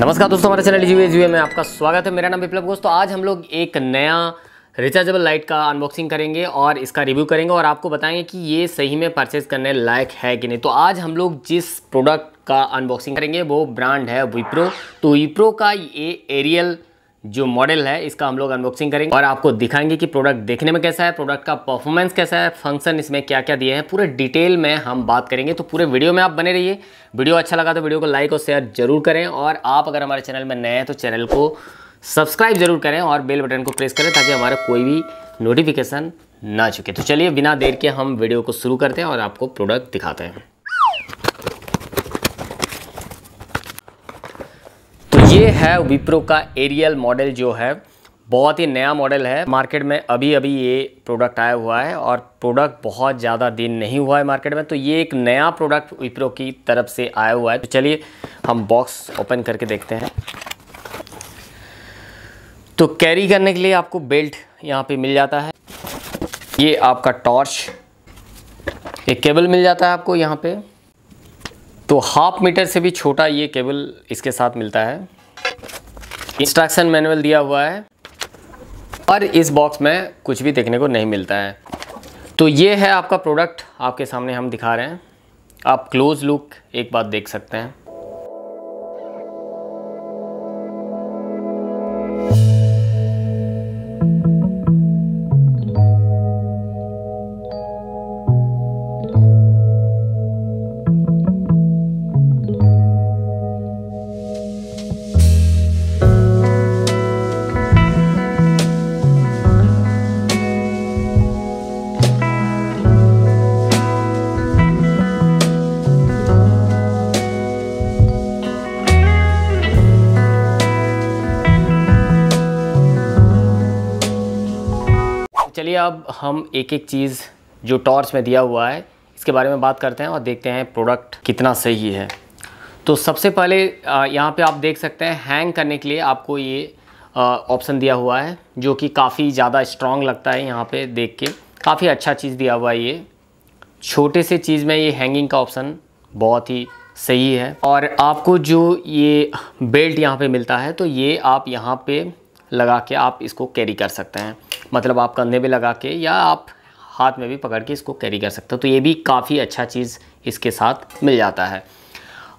नमस्कार दोस्तों हमारे चैनल जीवे जीवे में आपका स्वागत है मेरा नाम विप्लव घोष तो आज हम लोग एक नया रिचार्जेबल लाइट का अनबॉक्सिंग करेंगे और इसका रिव्यू करेंगे और आपको बताएंगे कि ये सही में परचेज करने लायक है कि नहीं तो आज हम लोग जिस प्रोडक्ट का अनबॉक्सिंग करेंगे वो ब्रांड है विप्रो तो विप्रो का ये एरियल जो मॉडल है इसका हम लोग अनबॉक्सिंग करेंगे और आपको दिखाएंगे कि प्रोडक्ट देखने में कैसा है प्रोडक्ट का परफॉर्मेंस कैसा है फंक्शन इसमें क्या क्या दिए हैं पूरे डिटेल में हम बात करेंगे तो पूरे वीडियो में आप बने रहिए वीडियो अच्छा लगा तो वीडियो को लाइक और शेयर जरूर करें और आप अगर हमारे चैनल में नए हैं तो चैनल को सब्सक्राइब जरूर करें और बेल बटन को प्रेस करें ताकि हमारा कोई भी नोटिफिकेशन ना चुके तो चलिए बिना देर के हम वीडियो को शुरू करते हैं और आपको प्रोडक्ट दिखाते हैं है विप्रो का एरियल मॉडल जो है बहुत ही नया मॉडल है मार्केट में अभी अभी ये प्रोडक्ट आया हुआ है और प्रोडक्ट बहुत ज़्यादा दिन नहीं हुआ है मार्केट में तो ये एक नया प्रोडक्ट विप्रो की तरफ से आया हुआ है तो चलिए हम बॉक्स ओपन करके देखते हैं तो कैरी करने के लिए आपको बेल्ट यहाँ पे मिल जाता है ये आपका टॉर्च एक केबल मिल जाता है आपको यहाँ पे तो हाफ मीटर से भी छोटा ये केबल इसके साथ मिलता है इंस्ट्रक्शन मैनुअल दिया हुआ है और इस बॉक्स में कुछ भी देखने को नहीं मिलता है तो ये है आपका प्रोडक्ट आपके सामने हम दिखा रहे हैं आप क्लोज़ लुक एक बात देख सकते हैं चलिए अब हम एक एक चीज़ जो टॉर्च में दिया हुआ है इसके बारे में बात करते हैं और देखते हैं प्रोडक्ट कितना सही है तो सबसे पहले यहाँ पे आप देख सकते हैं हैंग करने के लिए आपको ये ऑप्शन दिया हुआ है जो कि काफ़ी ज़्यादा स्ट्रॉन्ग लगता है यहाँ पे देख के काफ़ी अच्छा चीज़ दिया हुआ है ये छोटे से चीज़ में ये हैंगिंग का ऑप्शन बहुत ही सही है और आपको जो ये बेल्ट यहाँ पे मिलता है तो ये आप यहाँ पे लगा के आप इसको कैरी कर सकते हैं मतलब आप कंधे पर लगा के या आप हाथ में भी पकड़ के इसको कैरी कर सकते हो तो ये भी काफ़ी अच्छा चीज़ इसके साथ मिल जाता है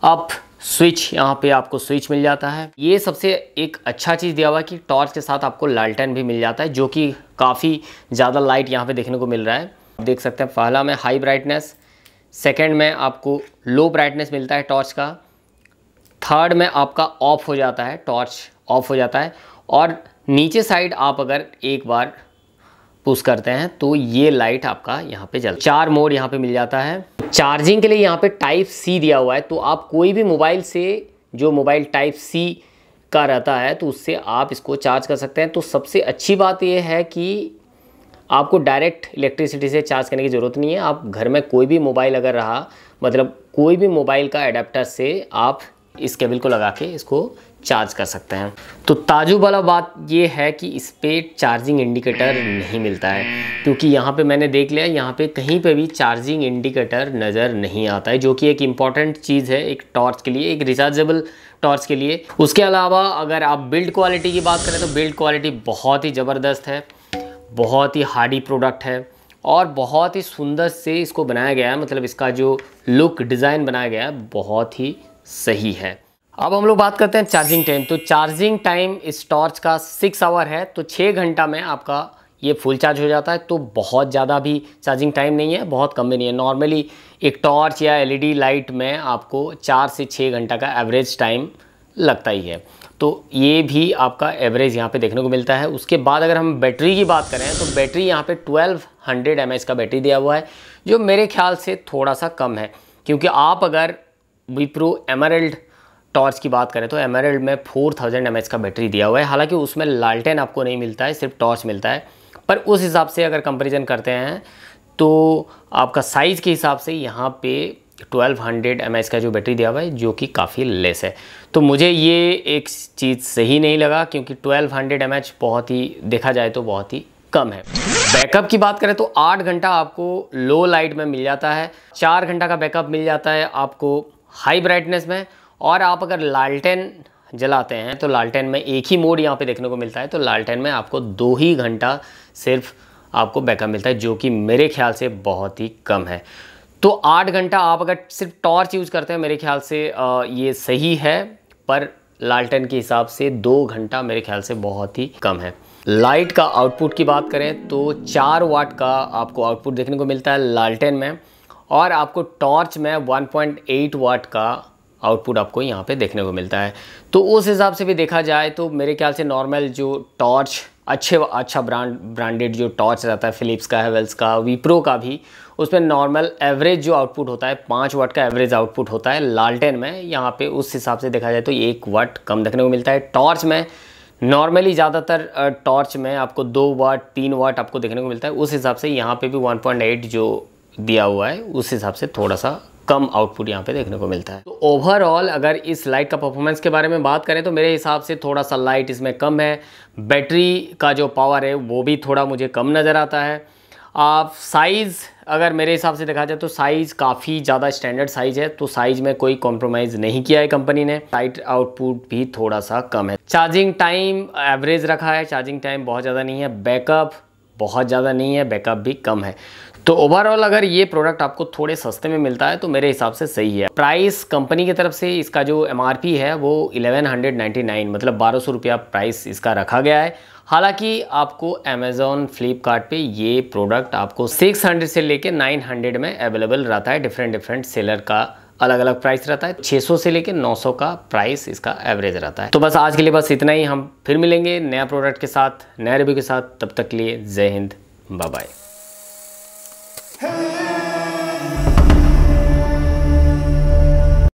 अब स्विच यहाँ पे आपको स्विच मिल जाता है ये सबसे एक अच्छा चीज़ दिया हुआ है कि टॉर्च के साथ आपको लालटेन भी मिल जाता है जो कि काफ़ी ज़्यादा लाइट यहाँ पे देखने को मिल रहा है आप देख सकते हैं पहला में हाई ब्राइटनेस सेकेंड में आपको लो ब्राइटनेस मिलता है टॉर्च का थर्ड में आपका ऑफ हो जाता है टॉर्च ऑफ हो जाता है और नीचे साइड आप अगर एक बार पुश करते हैं तो ये लाइट आपका यहाँ पे जल चार मोड यहाँ पे मिल जाता है चार्जिंग के लिए यहाँ पे टाइप सी दिया हुआ है तो आप कोई भी मोबाइल से जो मोबाइल टाइप सी का रहता है तो उससे आप इसको चार्ज कर सकते हैं तो सबसे अच्छी बात यह है कि आपको डायरेक्ट इलेक्ट्रिसिटी से चार्ज करने की ज़रूरत नहीं है आप घर में कोई भी मोबाइल अगर रहा मतलब कोई भी मोबाइल का एडाप्टर से आप इस केबल को लगा के इसको चार्ज कर सकते हैं तो ताजु वाला बात ये है कि इस पर चार्जिंग इंडिकेटर नहीं मिलता है क्योंकि यहाँ पे मैंने देख लिया यहाँ पे कहीं पे भी चार्जिंग इंडिकेटर नज़र नहीं आता है जो कि एक इम्पॉर्टेंट चीज़ है एक टॉर्च के लिए एक रिचार्जेबल टॉर्च के लिए उसके अलावा अगर आप बिल्ड क्वालिटी की बात करें तो बिल्ड क्वालिटी बहुत ही ज़बरदस्त है बहुत ही हार्डी प्रोडक्ट है और बहुत ही सुंदर से इसको बनाया गया है मतलब इसका जो लुक डिज़ाइन बनाया गया है बहुत ही सही है अब हम लोग बात करते हैं चार्जिंग टाइम तो चार्जिंग टाइम इस टॉर्च का सिक्स आवर है तो छः घंटा में आपका ये फुल चार्ज हो जाता है तो बहुत ज़्यादा भी चार्जिंग टाइम नहीं है बहुत कम भी नहीं है नॉर्मली एक टॉर्च या एलईडी लाइट e में आपको चार से छः घंटा का एवरेज टाइम लगता ही है तो ये भी आपका एवरेज यहाँ पे देखने को मिलता है उसके बाद अगर हम बैटरी की बात करें तो बैटरी यहाँ पे 1200 हंड्रेड का बैटरी दिया हुआ है जो मेरे ख्याल से थोड़ा सा कम है क्योंकि आप अगर विप्रो एमरल्ड टॉर्च की बात करें तो एमरल्ड में फोर थाउजेंड एम का बैटरी दिया हुआ है हालांकि उसमें लालटेन आपको नहीं मिलता है सिर्फ टॉर्च मिलता है पर उस हिसाब से अगर कंपेरिजन करते हैं तो आपका साइज़ के हिसाब से यहाँ पे 1200 हंड्रेड एम का जो बैटरी दिया हुआ है जो कि काफ़ी लेस है तो मुझे ये एक चीज़ सही नहीं लगा क्योंकि 1200 हंड्रेड एम बहुत ही देखा जाए तो बहुत ही कम है बैकअप की बात करें तो 8 घंटा आपको लो लाइट में मिल जाता है 4 घंटा का बैकअप मिल जाता है आपको हाई ब्राइटनेस में और आप अगर लालटेन जलाते हैं तो लालटेन में एक ही मोड यहाँ पे देखने को मिलता है तो लालटेन में आपको दो ही घंटा सिर्फ आपको बैकअप मिलता है जो कि मेरे ख्याल से बहुत ही कम है तो आठ घंटा आप अगर सिर्फ टॉर्च यूज़ करते हैं मेरे ख्याल से ये सही है पर लालटेन के हिसाब से दो घंटा मेरे ख्याल से बहुत ही कम है लाइट का आउटपुट की बात करें तो चार वाट का आपको आउटपुट देखने को मिलता है लालटेन में और आपको टॉर्च में 1.8 वाट का आउटपुट आपको यहाँ पे देखने को मिलता है तो उस हिसाब से भी देखा जाए तो मेरे ख्याल से नॉर्मल जो टॉर्च अच्छे अच्छा ब्रांड ब्रांडेड जो टॉर्च रहता है फिलिप्स का हेवेल्स का वीप्रो का भी उसमें नॉर्मल एवरेज जो आउटपुट होता है पाँच वाट का एवरेज आउटपुट होता है लालटेन में यहाँ पे उस हिसाब से देखा जाए तो एक वाट कम देखने को मिलता है टॉर्च में नॉर्मली ज़्यादातर टॉर्च में आपको दो वाट तीन वाट आपको देखने को मिलता है उस हिसाब से यहाँ पे भी 1.8 जो दिया हुआ है उस हिसाब से थोड़ा सा कम आउटपुट यहाँ पे देखने को मिलता है तो ओवरऑल अगर इस लाइट का परफॉर्मेंस के बारे में बात करें तो मेरे हिसाब से थोड़ा सा लाइट इसमें कम है बैटरी का जो पावर है वो भी थोड़ा मुझे कम नज़र आता है आप साइज़ अगर मेरे हिसाब से देखा जाए तो साइज़ काफ़ी ज़्यादा स्टैंडर्ड साइज़ है तो साइज़ में कोई कॉम्प्रोमाइज़ नहीं किया है कंपनी ने लाइट आउटपुट भी थोड़ा सा कम है चार्जिंग टाइम एवरेज रखा है चार्जिंग टाइम बहुत ज़्यादा नहीं है बैकअप बहुत ज़्यादा नहीं है बैकअप भी कम है तो ओवरऑल अगर ये प्रोडक्ट आपको थोड़े सस्ते में मिलता है तो मेरे हिसाब से सही है प्राइस कंपनी की तरफ से इसका जो एम है वो इलेवन मतलब बारह सौ रुपया प्राइस इसका रखा गया है हालांकि आपको अमेज़ोन फ्लिपकार्ट पे ये प्रोडक्ट आपको 600 से लेके 900 में अवेलेबल रहता है डिफरेंट डिफरेंट सेलर का अलग अलग प्राइस रहता है 600 से लेकर 900 का प्राइस इसका एवरेज रहता है तो बस आज के लिए बस इतना ही हम फिर मिलेंगे नया प्रोडक्ट के साथ नया रिव्यू के साथ तब तक के लिए जय हिंद बाय बाय